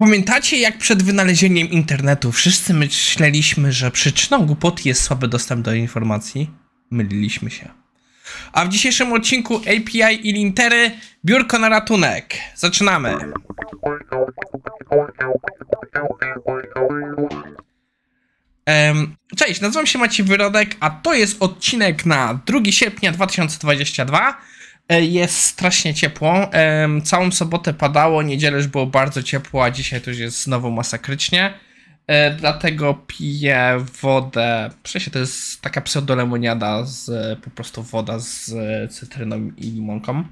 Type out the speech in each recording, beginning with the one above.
Pamiętacie, jak przed wynalezieniem internetu wszyscy myśleliśmy, że przyczyną głupoty jest słaby dostęp do informacji? Myliliśmy się. A w dzisiejszym odcinku API i Lintery biurko na ratunek. Zaczynamy. Cześć, nazywam się Maciej Wyrodek, a to jest odcinek na 2 sierpnia 2022. E, jest strasznie ciepło. Całą sobotę padało, niedzielę już było bardzo ciepło, a dzisiaj to już jest znowu masakrycznie. E, dlatego piję wodę. Przecież to jest taka pseudolemoniada, z, po prostu woda z e, cytryną i limonką.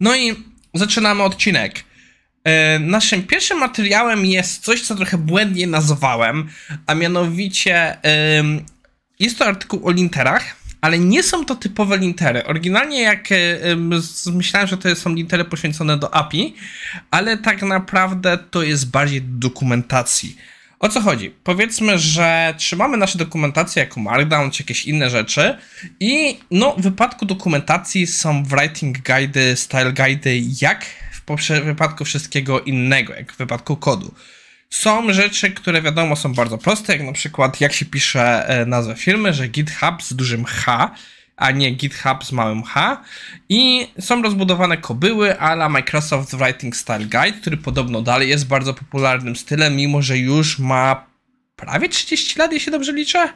No i zaczynamy odcinek. Naszym pierwszym materiałem jest coś, co trochę błędnie nazwałem, a mianowicie jest to artykuł o linterach ale nie są to typowe litery. Oryginalnie jak e, myślałem, że to są litery poświęcone do API, ale tak naprawdę to jest bardziej dokumentacji. O co chodzi? Powiedzmy, że trzymamy nasze dokumentacje jako Markdown czy jakieś inne rzeczy i no w wypadku dokumentacji są writing guide, style guide, jak w wypadku wszystkiego innego, jak w wypadku kodu. Są rzeczy, które wiadomo są bardzo proste, jak na przykład jak się pisze e, nazwę firmy, że GitHub z dużym H, a nie GitHub z małym H. I są rozbudowane kobyły ale Microsoft Writing Style Guide, który podobno dalej jest bardzo popularnym stylem, mimo że już ma prawie 30 lat, jeśli dobrze liczę.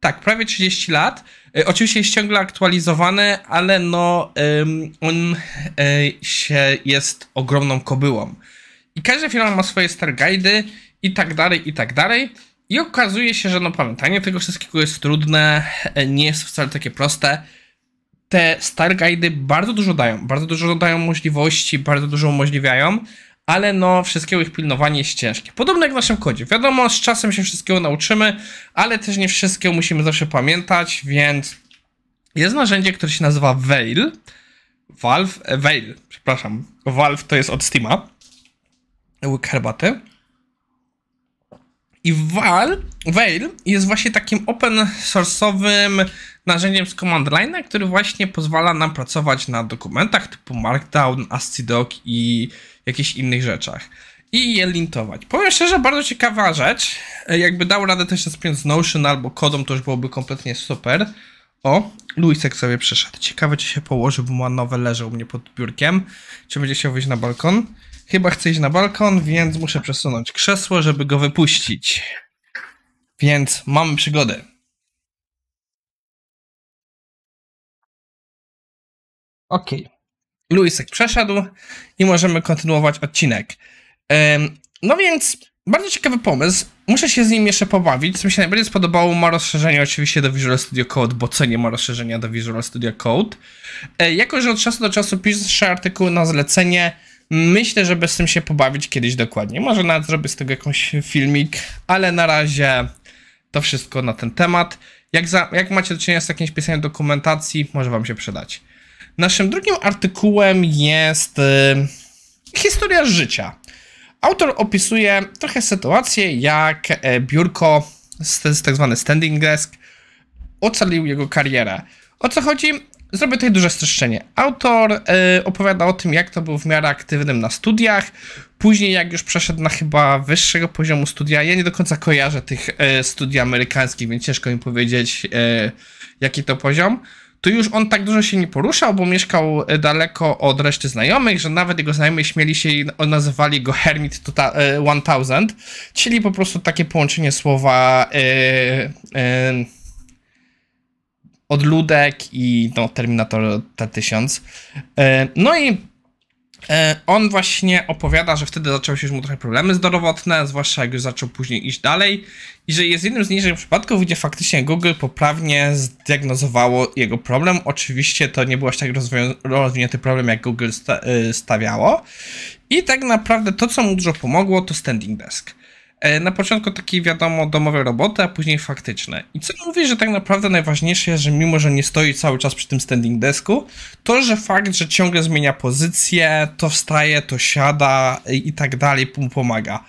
Tak, prawie 30 lat. E, oczywiście jest ciągle aktualizowany, ale no, um, on y, się jest ogromną kobyłą. I każda firma ma swoje Starguidy i tak dalej, i tak dalej. I okazuje się, że no pamiętanie tego wszystkiego jest trudne, e, nie jest wcale takie proste. Te Starguidy bardzo dużo dają, bardzo dużo dają możliwości, bardzo dużo umożliwiają, ale no wszystkiego ich pilnowanie jest ciężkie. Podobnie jak w naszym kodzie. Wiadomo, z czasem się wszystkiego nauczymy, ale też nie wszystkiego musimy zawsze pamiętać, więc jest narzędzie, które się nazywa Veil. Valve, Veil, przepraszam. Valve to jest od Steama łyk herbaty. I Val, Veil jest właśnie takim open source'owym narzędziem z command line'a, który właśnie pozwala nam pracować na dokumentach typu Markdown, AsciDoc i jakichś innych rzeczach. I je lintować. Powiem szczerze, bardzo ciekawa rzecz. E, jakby dał radę też się z Notion albo kodą, to już byłoby kompletnie super. O, Luisek sobie przeszedł. Ciekawe, czy się położy, bo ma nowe leże u mnie pod biurkiem. Czy będzie chciał wyjść na balkon? Chyba chce iść na balkon, więc muszę przesunąć krzesło, żeby go wypuścić. Więc mamy przygodę. Ok. Luisek przeszedł i możemy kontynuować odcinek. No więc bardzo ciekawy pomysł. Muszę się z nim jeszcze pobawić. Co mi się najbardziej spodobało, ma rozszerzenie oczywiście do Visual Studio Code, bo cenie ma rozszerzenia do Visual Studio Code. E, jako, że od czasu do czasu piszę artykuł na zlecenie, myślę, żeby z tym się pobawić kiedyś dokładnie. Może nawet zrobię z tego jakiś filmik, ale na razie to wszystko na ten temat. Jak, za, jak macie do czynienia z jakimś pisaniem dokumentacji, może wam się przydać. Naszym drugim artykułem jest... Y, historia życia. Autor opisuje trochę sytuację, jak e, biurko, tak zwany standing desk, ocalił jego karierę. O co chodzi? Zrobię tutaj duże streszczenie. Autor y, opowiada o tym, jak to był w miarę aktywnym na studiach, później jak już przeszedł na chyba wyższego poziomu studia. Ja nie do końca kojarzę tych y, studii amerykańskich, więc ciężko mi powiedzieć, y, jaki to poziom to już on tak dużo się nie poruszał, bo mieszkał e, daleko od reszty znajomych, że nawet jego znajomi śmieli się i nazywali go Hermit 1000, tota, e, czyli po prostu takie połączenie słowa yy, odludek i no, Terminator T1000. no i E, on właśnie opowiada, że wtedy zaczęły się już mu trochę problemy zdrowotne, zwłaszcza jak już zaczął później iść dalej i że jest jednym z niższych przypadków, gdzie faktycznie Google poprawnie zdiagnozowało jego problem. Oczywiście to nie był aż tak rozwinięty problem, jak Google sta e, stawiało. I tak naprawdę to, co mu dużo pomogło, to standing desk. E, na początku takie wiadomo domowe roboty, a później faktyczne. I co mówi, że tak naprawdę najważniejsze jest, że mimo, że nie stoi cały czas przy tym standing desku, to, że fakt, że ciągle zmienia pozycję, to wstaje, to siada i tak dalej, pomaga.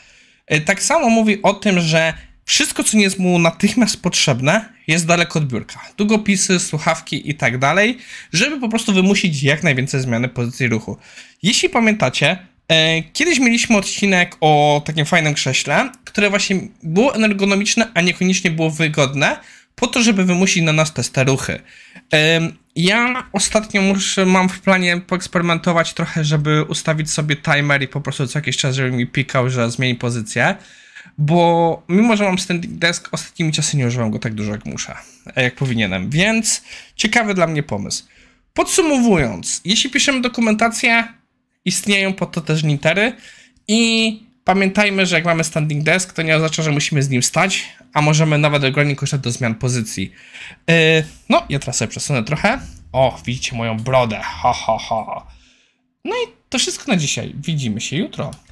E, tak samo mówi o tym, że wszystko, co nie jest mu natychmiast potrzebne, jest daleko od biurka. Długopisy, słuchawki i tak dalej, żeby po prostu wymusić jak najwięcej zmiany pozycji ruchu. Jeśli pamiętacie, E, kiedyś mieliśmy odcinek o takim fajnym krześle, które właśnie było ergonomiczne, a niekoniecznie było wygodne, po to, żeby wymusić na nas te staruchy. E, ja ostatnio muszę, mam w planie poeksperymentować trochę, żeby ustawić sobie timer i po prostu co jakiś czas, żeby mi pikał, że zmieni pozycję. Bo mimo, że mam standing desk, ostatnimi czasy nie używam go tak dużo jak muszę, e, jak powinienem. Więc ciekawy dla mnie pomysł. Podsumowując, jeśli piszemy dokumentację, istnieją po to też nintery i pamiętajmy, że jak mamy standing desk, to nie oznacza, że musimy z nim stać, a możemy nawet ogromnie korzystać do zmian pozycji. Yy, no, ja teraz sobie przesunę trochę. O, widzicie moją brodę, ha, ha, ha. No i to wszystko na dzisiaj. Widzimy się jutro.